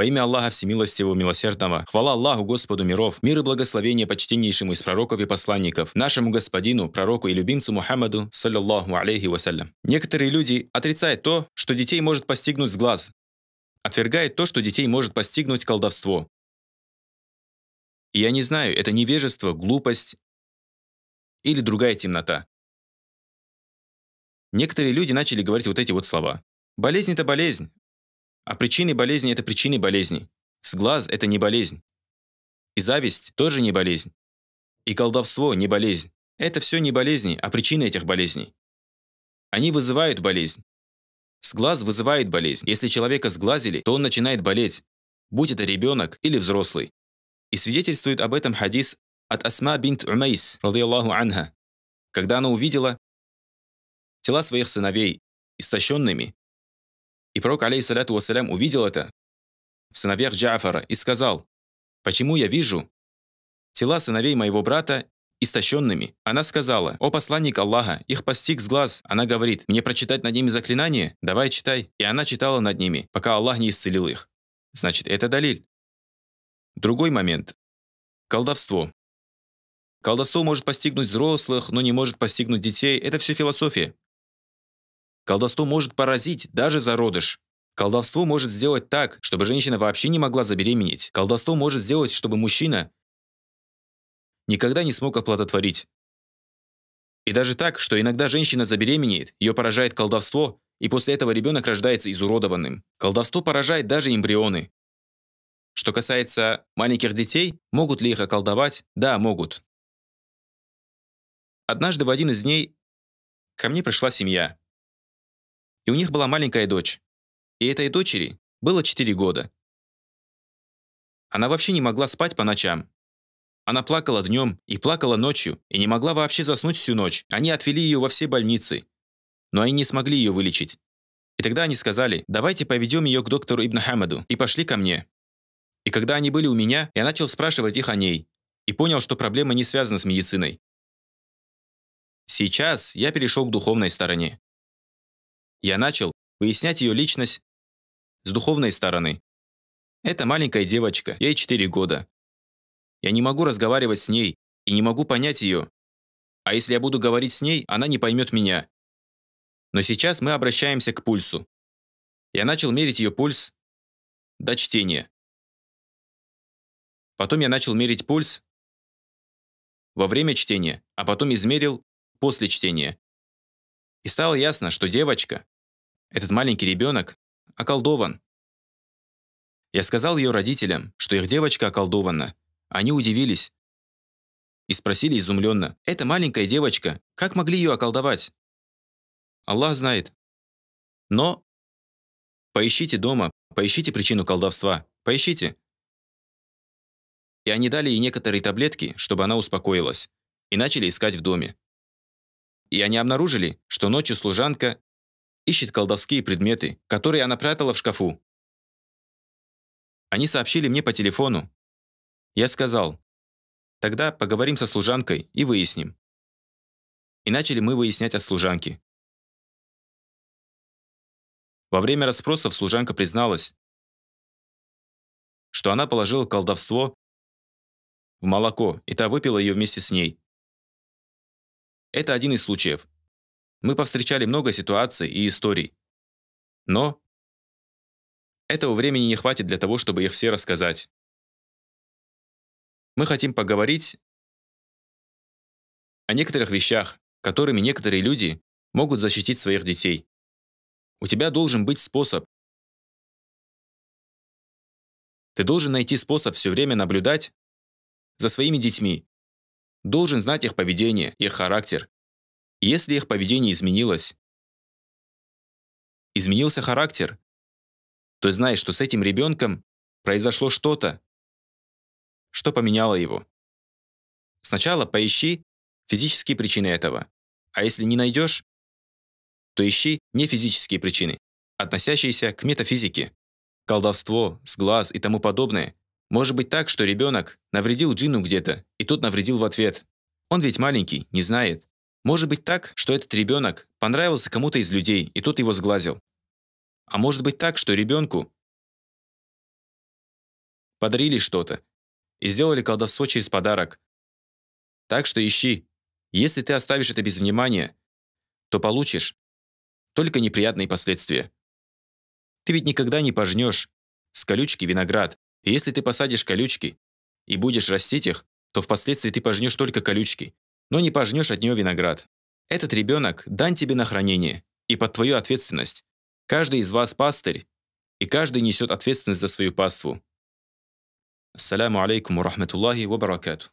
Во имя Аллаха Всемилостивого Милосердного, хвала Аллаху Господу миров, мир и благословение почтеннейшему из пророков и посланников, нашему господину, пророку и любимцу Мухаммаду, саллиллаху алейхи вассалям. Некоторые люди отрицают то, что детей может постигнуть сглаз, отвергают то, что детей может постигнуть колдовство. И я не знаю, это невежество, глупость или другая темнота. Некоторые люди начали говорить вот эти вот слова. Болезнь – это болезнь, а причины болезни – это причины болезни. Сглаз – это не болезнь. И зависть – тоже не болезнь. И колдовство – не болезнь. Это все не болезни, а причины этих болезней. Они вызывают болезнь. Сглаз вызывает болезнь. Если человека сглазили, то он начинает болеть, будь это ребенок или взрослый. И свидетельствует об этом хадис от Асма бинт Умайс, радиаллаху анха, когда она увидела тела своих сыновей истощенными, и пророк, алейхиссалату вассалям, увидел это в сыновьях Джафара и сказал, «Почему я вижу тела сыновей моего брата истощенными?» Она сказала, «О посланник Аллаха, их постиг с глаз». Она говорит, «Мне прочитать над ними заклинание? Давай читай». И она читала над ними, пока Аллах не исцелил их. Значит, это далиль. Другой момент. Колдовство. Колдовство может постигнуть взрослых, но не может постигнуть детей. Это все философия. Колдовство может поразить даже зародыш. Колдовство может сделать так, чтобы женщина вообще не могла забеременеть. Колдовство может сделать, чтобы мужчина никогда не смог оплодотворить. И даже так, что иногда женщина забеременеет, ее поражает колдовство, и после этого ребенок рождается изуродованным. Колдовство поражает даже эмбрионы. Что касается маленьких детей, могут ли их околдовать? Да, могут. Однажды в один из дней ко мне пришла семья и у них была маленькая дочь. И этой дочери было 4 года. Она вообще не могла спать по ночам. Она плакала днем и плакала ночью, и не могла вообще заснуть всю ночь. Они отвели ее во все больницы. Но они не смогли ее вылечить. И тогда они сказали, давайте поведем ее к доктору Ибн Хамаду, и пошли ко мне. И когда они были у меня, я начал спрашивать их о ней, и понял, что проблема не связана с медициной. Сейчас я перешел к духовной стороне. Я начал выяснять ее личность с духовной стороны. Это маленькая девочка, ей 4 года. Я не могу разговаривать с ней и не могу понять ее. А если я буду говорить с ней, она не поймет меня. Но сейчас мы обращаемся к пульсу. Я начал мерить ее пульс до чтения. Потом я начал мерить пульс во время чтения, а потом измерил после чтения. И стало ясно, что девочка этот маленький ребенок околдован. Я сказал ее родителям, что их девочка околдована. Они удивились и спросили изумленно, «Эта маленькая девочка, как могли ее околдовать?» Аллах знает. Но поищите дома, поищите причину колдовства, поищите. И они дали ей некоторые таблетки, чтобы она успокоилась, и начали искать в доме. И они обнаружили, что ночью служанка Ищет колдовские предметы, которые она прятала в шкафу. Они сообщили мне по телефону. Я сказал, тогда поговорим со служанкой и выясним. И начали мы выяснять от служанки. Во время расспросов служанка призналась, что она положила колдовство в молоко, и та выпила ее вместе с ней. Это один из случаев, мы повстречали много ситуаций и историй. Но этого времени не хватит для того, чтобы их все рассказать. Мы хотим поговорить о некоторых вещах, которыми некоторые люди могут защитить своих детей. У тебя должен быть способ. Ты должен найти способ все время наблюдать за своими детьми. Должен знать их поведение, их характер, если их поведение изменилось, изменился характер, то знаешь, что с этим ребенком произошло что-то, что поменяло его. Сначала поищи физические причины этого, а если не найдешь, то ищи не физические причины, относящиеся к метафизике. Колдовство, сглаз и тому подобное. Может быть так, что ребенок навредил джину где-то, и тот навредил в ответ. Он ведь маленький, не знает. Может быть так, что этот ребенок понравился кому-то из людей, и тот его сглазил. А может быть так, что ребенку подарили что-то и сделали колдовство через подарок. Так что ищи. Если ты оставишь это без внимания, то получишь только неприятные последствия. Ты ведь никогда не пожнешь с колючки виноград. И если ты посадишь колючки и будешь растить их, то впоследствии ты пожнешь только колючки но не пожнешь от нее виноград. Этот ребенок дан тебе на хранение и под твою ответственность. Каждый из вас пастырь, и каждый несет ответственность за свою паству. Ассаляму алейкум ва рахматуллахи ва баракату.